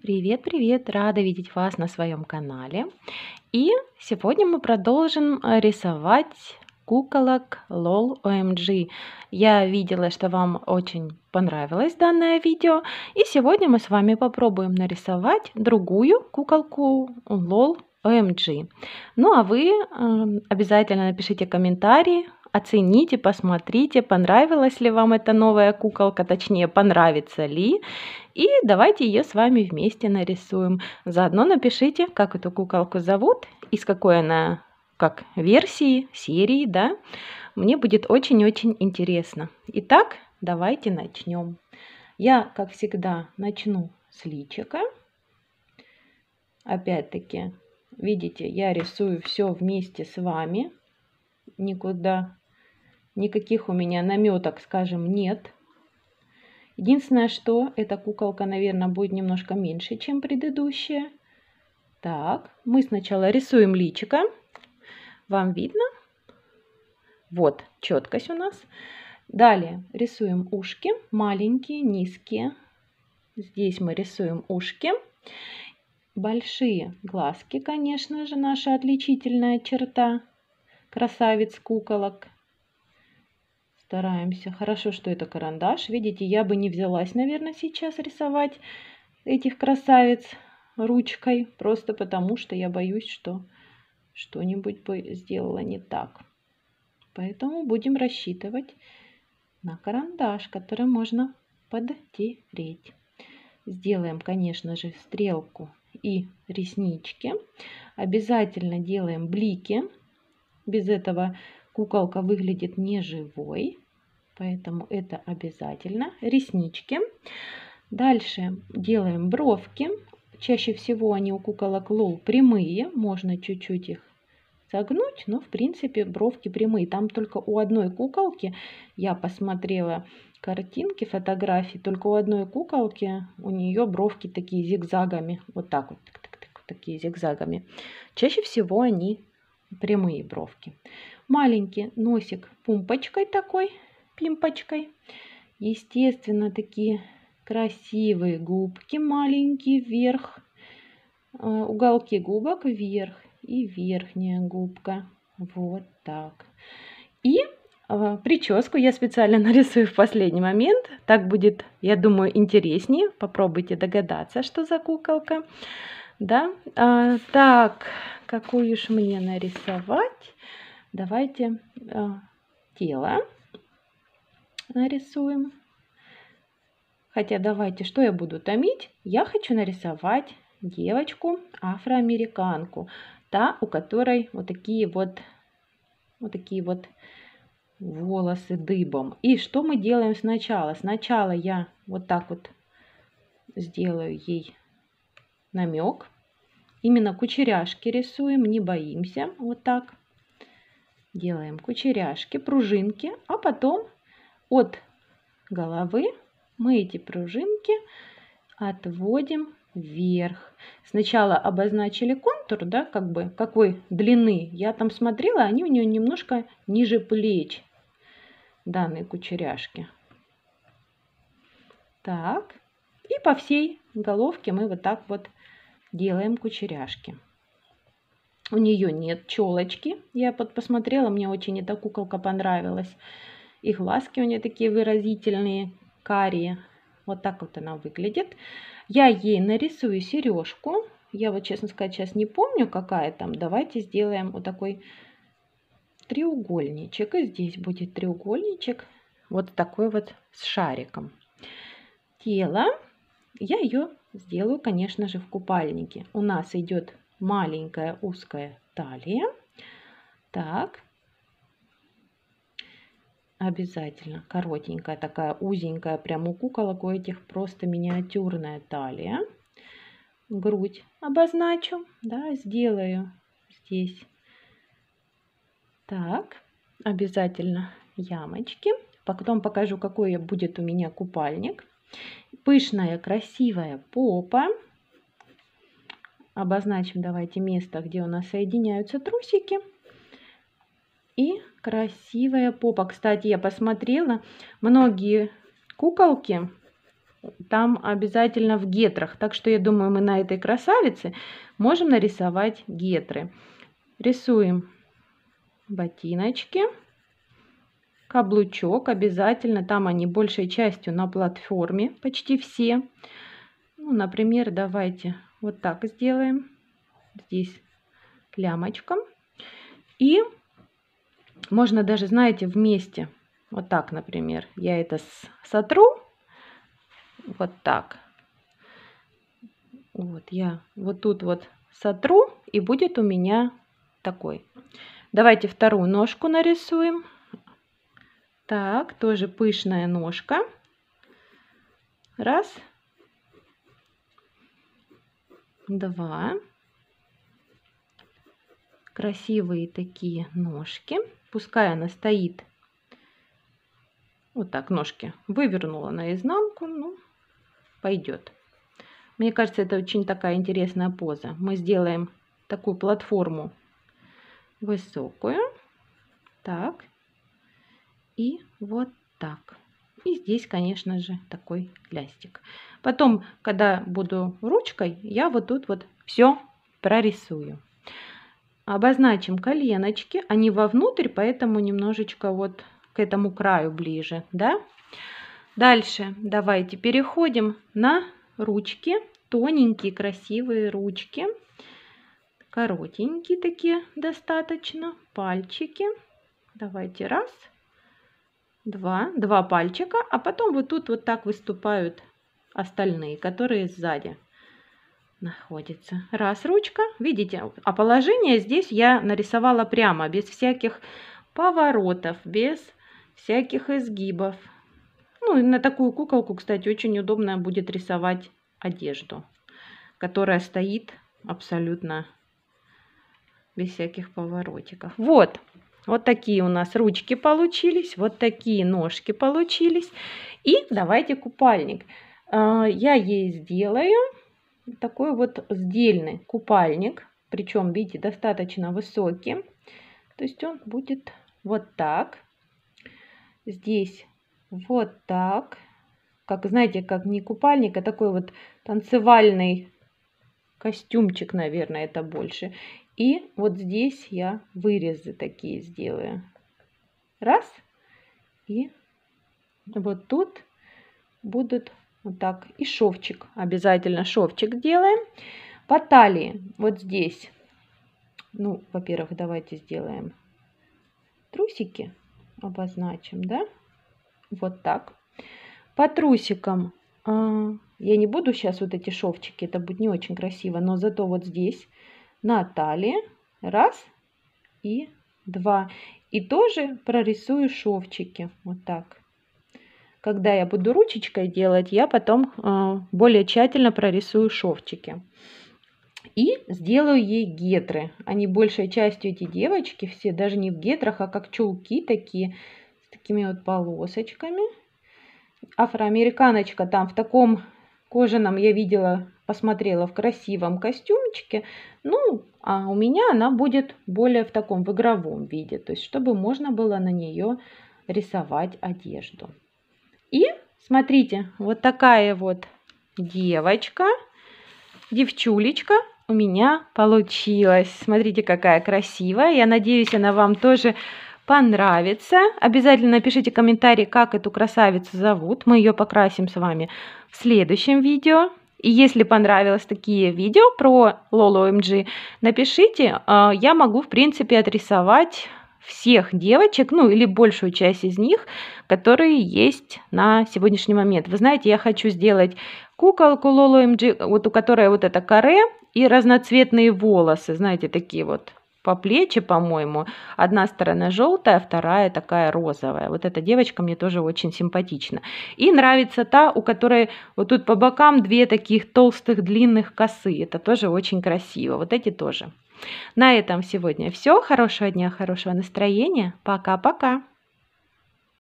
Привет-привет! Рада видеть вас на своем канале. И сегодня мы продолжим э, рисовать куколок LOL OMG. Эм Я видела, что вам очень понравилось данное видео. И сегодня мы с вами попробуем нарисовать другую куколку LOL OMG. Эм ну а вы э, обязательно напишите комментарии, оцените, посмотрите, понравилась ли вам эта новая куколка, точнее, понравится ли. И давайте ее с вами вместе нарисуем. Заодно напишите, как эту куколку зовут, из какой она, как версии, серии, да. Мне будет очень-очень интересно. Итак, давайте начнем. Я, как всегда, начну с личика. Опять-таки, видите, я рисую все вместе с вами. Никуда, никаких у меня наметок, скажем, нет. Единственное, что эта куколка, наверное, будет немножко меньше, чем предыдущая. Так, мы сначала рисуем личико. Вам видно? Вот, четкость у нас. Далее рисуем ушки, маленькие, низкие. Здесь мы рисуем ушки. Большие глазки, конечно же, наша отличительная черта Красавец куколок – стараемся. Хорошо, что это карандаш. Видите, я бы не взялась, наверное, сейчас рисовать этих красавиц ручкой, просто потому что я боюсь, что что-нибудь бы сделала не так. Поэтому будем рассчитывать на карандаш, который можно подтереть. Сделаем, конечно же, стрелку и реснички. Обязательно делаем блики. Без этого Куколка выглядит неживой, поэтому это обязательно. Реснички. Дальше делаем бровки. Чаще всего они у куколок лол прямые, можно чуть-чуть их согнуть, но в принципе бровки прямые. Там только у одной куколки, я посмотрела картинки, фотографии, только у одной куколки у нее бровки такие зигзагами, вот так вот, так, так, так, такие зигзагами. Чаще всего они прямые бровки. Маленький носик пумпочкой такой, пимпочкой. Естественно, такие красивые губки маленькие вверх. Э, уголки губок вверх и верхняя губка. Вот так. И э, прическу я специально нарисую в последний момент. Так будет, я думаю, интереснее. Попробуйте догадаться, что за куколка. Да? А, так, какую же мне нарисовать? Давайте э, тело нарисуем. Хотя давайте, что я буду томить? Я хочу нарисовать девочку афроамериканку, та, у которой вот такие вот, вот такие вот волосы дыбом. И что мы делаем сначала? Сначала я вот так вот сделаю ей намек. Именно кучеряшки рисуем, не боимся, вот так делаем кучеряшки, пружинки, а потом от головы мы эти пружинки отводим вверх. Сначала обозначили контур, да, как бы какой длины. Я там смотрела, они у нее немножко ниже плеч, данные кучеряшки. Так, и по всей головке мы вот так вот делаем кучеряшки. У нее нет челочки. Я под посмотрела, мне очень эта куколка понравилась. И глазки у нее такие выразительные, карие. Вот так вот она выглядит. Я ей нарисую сережку. Я вот, честно сказать, сейчас не помню, какая там. Давайте сделаем вот такой треугольничек. И здесь будет треугольничек. Вот такой вот с шариком. Тело. Я ее сделаю, конечно же, в купальнике. У нас идет маленькая узкая талия. Так. Обязательно коротенькая такая узенькая, прям у куколок у этих просто миниатюрная талия. Грудь обозначу, да, сделаю здесь. Так, обязательно ямочки. Потом покажу, какой будет у меня купальник. Пышная, красивая попа. Обозначим давайте место, где у нас соединяются трусики. И красивая попа. Кстати, я посмотрела, многие куколки там обязательно в гетрах. Так что я думаю, мы на этой красавице можем нарисовать гетры. Рисуем ботиночки, каблучок обязательно. Там они большей частью на платформе, почти все. Ну, например, давайте вот так сделаем. Здесь лямочком И можно даже, знаете, вместе. Вот так, например. Я это сотру. Вот так. Вот я вот тут вот сотру. И будет у меня такой. Давайте вторую ножку нарисуем. Так, тоже пышная ножка. Раз два. Красивые такие ножки. Пускай она стоит вот так ножки вывернула наизнанку, ну, пойдет. Мне кажется, это очень такая интересная поза. Мы сделаем такую платформу высокую, так, и вот так. И здесь, конечно же, такой лястик. Потом, когда буду ручкой, я вот тут вот все прорисую. Обозначим коленочки, они вовнутрь, поэтому немножечко вот к этому краю ближе, да? Дальше давайте переходим на ручки, тоненькие красивые ручки, коротенькие такие достаточно, пальчики. Давайте раз, два, два пальчика, а потом вот тут вот так выступают остальные, которые сзади находятся. Раз ручка, видите, а положение здесь я нарисовала прямо, без всяких поворотов, без всяких изгибов. Ну, и на такую куколку, кстати, очень удобно будет рисовать одежду, которая стоит абсолютно без всяких поворотиков. Вот, вот такие у нас ручки получились, вот такие ножки получились. И давайте купальник. А, я ей сделаю такой вот сдельный купальник, причем, видите, достаточно высокий. То есть он будет вот так. Здесь вот так. Как, знаете, как не купальник, а такой вот танцевальный костюмчик, наверное, это больше. И вот здесь я вырезы такие сделаю. Раз. И вот тут будут вот так. И шовчик. Обязательно шовчик делаем. По талии. Вот здесь. Ну, во-первых, давайте сделаем трусики. Обозначим, да? Вот так. По трусикам. А, я не буду сейчас вот эти шовчики. Это будет не очень красиво. Но зато вот здесь. На талии. Раз. И два. И тоже прорисую шовчики. Вот так когда я буду ручечкой делать, я потом э, более тщательно прорисую шовчики. И сделаю ей гетры. Они большей частью эти девочки, все даже не в гетрах, а как чулки такие, с такими вот полосочками. Афроамериканочка там в таком кожаном, я видела, посмотрела в красивом костюмчике. Ну, а у меня она будет более в таком в игровом виде, то есть чтобы можно было на нее рисовать одежду. Смотрите, вот такая вот девочка, девчулечка у меня получилась. Смотрите, какая красивая. Я надеюсь, она вам тоже понравится. Обязательно пишите комментарий, как эту красавицу зовут. Мы ее покрасим с вами в следующем видео. И если понравилось такие видео про Лоло МГ, эм напишите, а, я могу, в принципе, отрисовать всех девочек, ну или большую часть из них, которые есть на сегодняшний момент. Вы знаете, я хочу сделать куколку Лоло МГ, вот у которой вот это каре и разноцветные волосы, знаете, такие вот по плечи, по-моему. Одна сторона желтая, вторая такая розовая. Вот эта девочка мне тоже очень симпатична. И нравится та, у которой вот тут по бокам две таких толстых длинных косы. Это тоже очень красиво. Вот эти тоже. На этом сегодня все. Хорошего дня, хорошего настроения. Пока-пока.